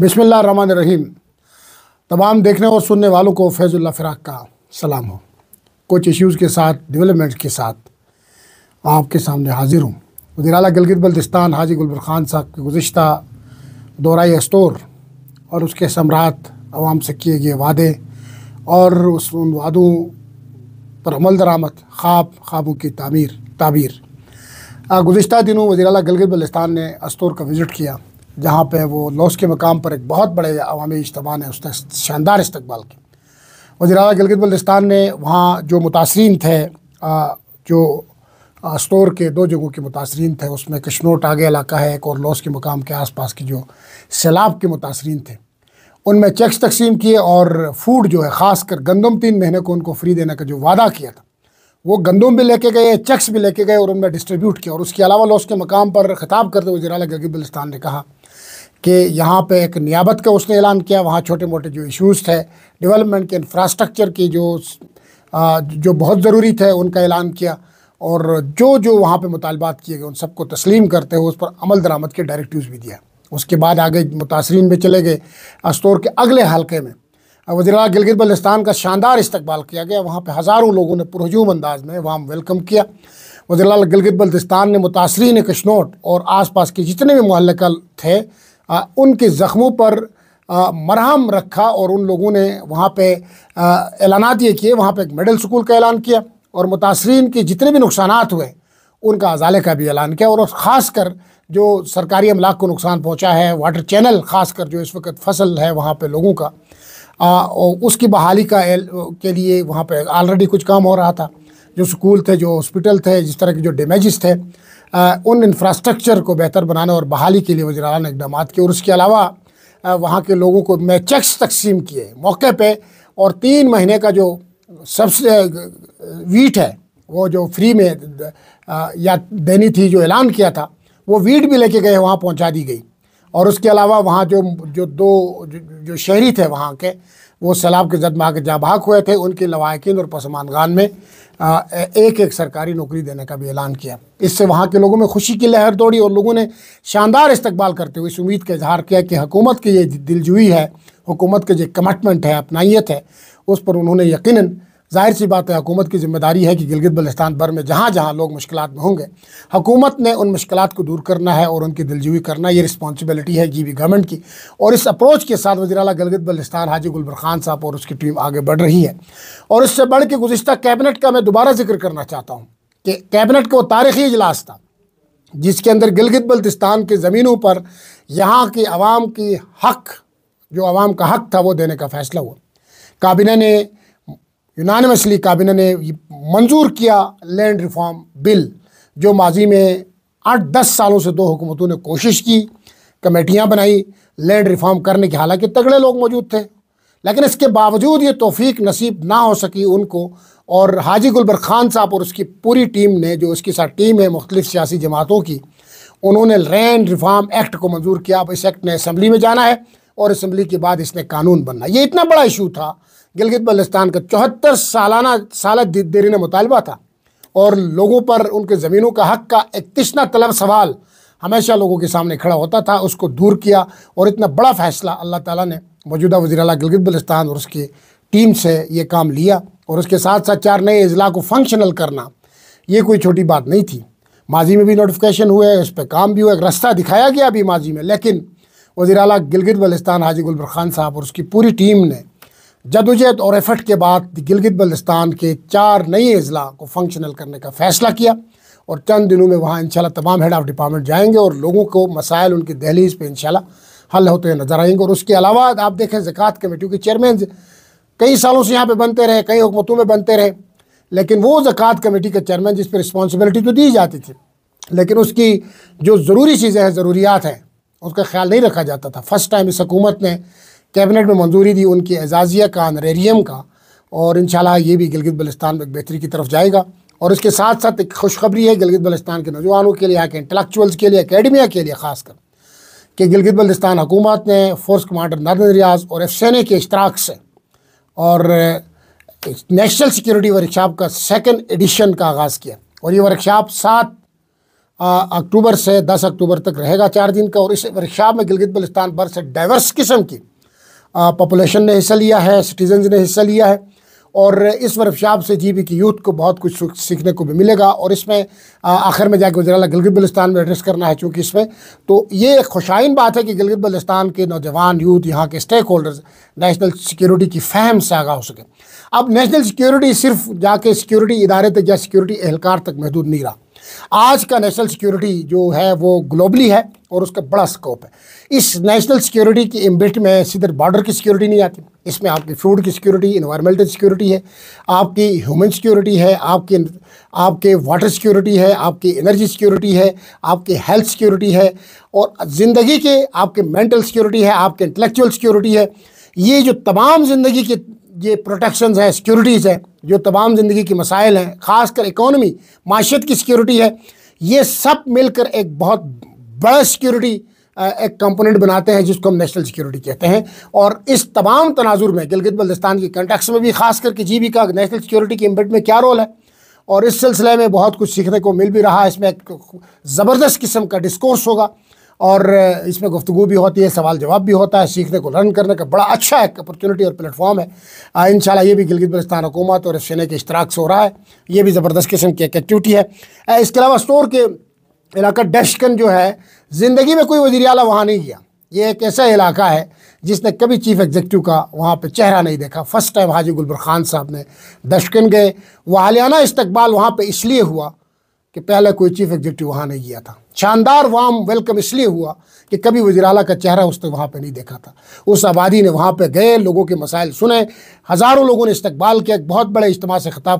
बिसमिल्ल रहीम तमाम देखने और सुनने वालों को फैज़ुल्ला फ़िराक का सलाम हो कुछ इश्यूज़ के साथ डेवलपमेंट के साथ आपके सामने हाज़िर हूँ वजी गलगित गिलगित बल्तिस्तान हाजी गुलबर खान साहब के गुज्त दौराई स्टोर और उसके सम्राट आवाम से किए गए वादे और उस उन वादों पर अमल दरामद ख्वाब ख्वाबों की तमीर ताबीर गुज्त दिनों वजी अल गिलगित बल्तिस्तान ने अस्तोर का विज़िट किया जहाँ पे वो लौस के मकाम पर एक बहुत बड़े अवामी इज्तम ने उसने शानदार इस्तबाल किया वजी अला गिलगित बल्दिस्तान ने वहाँ जो मुतासरीन थे आ, जो आ, स्टोर के दो जगहों के मुतासरीन थे उसमें कश्नोट आगे इलाका है एक और लौस के मकाम के आस पास के जो सैलाब के मुतासरीन थे उनमें चेक्स तकसीम किए और फूड जो है ख़ास कर गंदम तीन महीने को उनको फ्री देने का जो वादा किया था वो गंदम भी लेके गए चेक्स भी लेके गए और उनमें डिस्ट्रीब्यूट किया और उसके अलावा लॉस के मकाम पर ख़ताब करते वजी अला गिलगित बल्दिस्तान ने कहा कि यहाँ पे एक नियाबत का उसने ऐलान किया वहाँ छोटे मोटे जो इश्यूज़ थे डेवलपमेंट के इंफ्रास्ट्रक्चर की जो जो बहुत ज़रूरी थे उनका ऐलान किया और जो जो वहाँ पे मुतालबात किए गए उन सबको तस्लीम करते हुए उस पर अमल दरामद के डायरेक्टिव भी दिया उसके बाद आगे मुतासरीन भी चले गए अस्तौर के अगले हल्के में वजीरा गिलगित बल्लिस्तान का शानदार इस्तकबाल किया गया वहाँ पर हज़ारों लोगों ने पुरजूम अंदाज में वहाँ वेलकम किया वजीरा गिलगित बल्दिस्तान ने मुतासरीन कशनोट और आस पास के जितने भी महलकल थे आ, उनके ज़ख्मों पर आ, मरहम रखा और उन लोगों ने वहाँ पर ऐलानात ये किए वहाँ पर एक मिडल स्कूल का ऐलान किया और मुतासरीन के जितने भी नुकसान हुए उनका अजाले का भी ऐलान किया और ख़ास कर जो सरकारी अमलाक को नुकसान पहुँचा है वाटर चैनल ख़ास कर जो इस वक्त फसल है वहाँ पर लोगों का आ, और उसकी बहाली का एल, के लिए वहाँ पर ऑलरेडी कुछ काम हो रहा था जो स्कूल थे जो हॉस्पिटल थे जिस तरह के जो डेमेज़ थे उन इंफ्रास्ट्रक्चर को बेहतर बनाने और बहाली के लिए वजरा ने इकदाम किए और उसके अलावा वहाँ के लोगों को मैं चेक्स तकसीम किए मौके पर और तीन महीने का जो सबसे वीट है वो जो फ्री में या देनी थी जो ऐलान किया था वो वीट भी लेके गए वहाँ पहुँचा दी गई और उसके अलावा वहाँ जो जो दो जो, जो शहरी थे वहाँ के वो सैलाब के जद में जहाँ भाग हुए थे उनके लवाकिन और पसमानगान में एक एक सरकारी नौकरी देने का भी ऐलान किया इससे वहाँ के लोगों में खुशी की लहर दौड़ी और लोगों ने शानदार इस्तकबाल करते हुए इस उम्मीद का इजहार किया कि हुकूमत की ये दिलजुई है हुकूमत के जो कमटमेंट है अपनाइत है उस पर उन्होंने यकीनन जाहिर सी बात है हकूमत की जिम्मेदारी है कि गिलगित बल्तिस्तान भर में जहाँ जहाँ लोग मुश्किल में होंगे हकूमत ने उन मुश्किल को दूर करना है और उनकी दिलजवी करना ये रिस्पॉन्सिबिलिटी है जी गवर्नमेंट की और इस अप्रोच के साथ वजी अला गिलगित बल्तिस्तान हाजी गुलबर खान साहब और उसकी टीम आगे बढ़ रही है और इससे बढ़ के गुजशत कैबिनेट का मैं दोबारा जिक्र करना चाहता हूँ कि कैबिनेट का वो तारीखी इजलास था जिसके अंदर गिलगित बल्तिस्तान के ज़मीनों पर यहाँ की आवाम की हक जो आवाम का हक था वो देने का फैसला हुआ काबिना ने यूनानसली काबिना ने मंजूर किया लैंड रिफॉर्म बिल जो माजी में आठ दस सालों से दो हुकूमतों ने कोशिश की कमेटियाँ बनाई लैंड रिफॉर्म करने के हालांकि तगड़े लोग मौजूद थे लेकिन इसके बावजूद ये तोफीक नसीब ना हो सकी उनको और हाजी गुलबर खान साहब और उसकी पूरी टीम ने जो उसके साथ टीम है मुख्तलिफ सियासी जमातों की उन्होंने लैंड रिफॉर्म एक्ट को मंजूर किया अब इस एक्ट ने असम्बली में जाना है और असम्बली के बाद इसने कानून बनना ये इतना बड़ा इशू था गिलगित बल्लिस्तान का चौहत्तर सालाना साल ने मुतालबा था और लोगों पर उनके ज़मीनों का हक का तश्ना तलब सवाल हमेशा लोगों के सामने खड़ा होता था उसको दूर किया और इतना बड़ा फैसला अल्लाह ताला ने मौजूदा वजी अला गिलगित बलिस्तान और उसकी टीम से ये काम लिया और उसके साथ साथ चार नए अजला को फंक्शनल करना ये कोई छोटी बात नहीं थी माजी में भी नोटिफिकेशन हुए उस पर काम भी हुआ एक रास्ता दिखाया गया अभी माजी में लेकिन वजी अला गिलगित बलिस्तान हाजी गुलबर खान साहब और उसकी पूरी टीम ने जदोजहद और एफर्ट के बाद गिलगित बल्तिस्तान के चार नए अजला को फंक्शनल करने का फैसला किया और चंद दिनों में वहाँ इनशाला तमाम हेड ऑफ़ डिपार्टमेंट जाएंगे और लोगों को मसाइल उनकी दहलीज पर इनशाला हल होते हुए नज़र आएंगे और उसके अलावा आप देखें ज़क़ात कमेटियों के चेयरमैन कई सालों से यहाँ पर बनते रहे कई हुकूमतों में बनते रहे लेकिन वो ज़क़ात कमेटी के चेयरमैन जिस पर रिस्पॉन्सिबिलिटी तो दी जाती थी लेकिन उसकी जो ज़रूरी चीज़ें हैं ज़रूरियात हैं उसका ख्याल नहीं रखा जाता था फर्स्ट टाइम इस हकूमत ने कैबिनेट में मंजूरी दी उनकी एजाजिया का अनरेरियम का और इन ये भी गिलगित बलिस्तान में बेहतरी की तरफ जाएगा और इसके साथ साथ एक खुशखबरी है गिलगित बलिस्तान के नौजवानों के लिए यहाँ के इंटलेक्चुअल्स के लिए अकेडमिया के लिए खासकर कि गिलगित बलिस्तान हुकूमत ने फोर्स कमांडर नादन रियाज और एफ के इश्तराक से और नेशनल सिक्योरिटी वर्कशॉप का सेकेंड एडिशन का आगाज़ किया और ये वर्कशॉप सात अक्टूबर से दस अक्टूबर तक रहेगा चार दिन का और इस वर्कशॉप में गिलगित बलिस्तान भर से डाइवर्स किस्म की पॉपुलेशन ने हिस्सा लिया है सिटीजन ने हिस्सा लिया है और इस वर्कशॉप से जी की यूथ को बहुत कुछ सीखने को भी मिलेगा और इसमें आखिर में जाकर वजरा गिलगित बलिस्तान में एड्रेस करना है चूँकि इसमें तो ये एक खुशाइन बात है कि गिलगित बलिस्तान के नौजवान यूथ यहाँ के स्टेक होल्डर्स नेशनल सिक्योरिटी की फहम से आगा हो सके अब नेशनल सिक्योरिटी सिर्फ जाके सिक्योरिटी इदारे तक या सिक्योरिटी एहलकार तक महदूद नहीं रहा आज का नेशनल सिक्योरिटी जो है वो ग्लोबली है और उसका बड़ा स्कोप है इस नेशनल सिक्योरिटी की इम्बिट में सिधर बॉर्डर की सिक्योरिटी नहीं आती इसमें आपकी फूड की सिक्योरिटी इन्वायरमेंटल सिक्योरिटी है आपकी ह्यूमन सिक्योरिटी है आपकी आपके वाटर सिक्योरिटी है आपकी एनर्जी सिक्योरिटी है आपकी हेल्थ सिक्योरिटी है और ज़िंदगी के आपके मेंटल सिक्योरिटी है आपके इंटेलेक्चुअल सिक्योरिटी है ये जो तमाम ज़िंदगी के ये प्रोटेक्शंस हैं सिक्योरिटीज़ हैं जो तमाम ज़िंदगी के मसाइल हैं ख़ास कर इकोनॉमी माशियत की सिक्योरिटी है ये सब मिलकर एक बहुत बड़ा सिक्योरिटी एक कंपोनेंट बनाते हैं जिसको हम नेशनल सिक्योरिटी कहते हैं और इस तमाम तनाजुर में गिलगित बल्दिस्तान के कंटेक्स में भी खास करके जी बी का नेशनल सिक्योरिटी के इम्पेक्ट में क्या रोल है और इस सिलसिले में बहुत कुछ सीखने को मिल भी रहा है इसमें एक ज़बरदस्त किस्म का डिस्कोर्स होगा और इसमें गुफ्तु भी होती है सवाल जवाब भी होता है सीखने को लर्न करने का बड़ा अच्छा एक अपॉर्चुनिटी और प्लेटफॉर्म है इन ये भी गिलगित बल्स्तान हुकूमत और एफ के इश्तराक से हो रहा है ये भी ज़बरदस्त किस्म की एक एक्टिविटी है इसके अलावा स्टोर के इलाका डशकन जो है ज़िंदगी में कोई वजी अला वहाँ नहीं गया ये एक ऐसा इलाका है जिसने कभी चीफ एग्जीक्यूटिव का वहाँ पर चेहरा नहीं देखा फर्स्ट टाइम हाजी गुलबर खान साहब ने दशकन गए वालियाना इस्तबाल वहाँ पर इसलिए हुआ कि पहले कोई चीफ एग्जीक्यूटिव वहाँ नहीं गया था शानदार वाम वेलकम इसलिए हुआ कि कभी वजी अला का चेहरा उस तक वहाँ पर नहीं देखा था उस आबादी ने वहाँ पर गए लोगों के मसाइल सुने हज़ारों लोगों ने इस्तबाल किया एक बहुत बड़े इज्तम से खिताब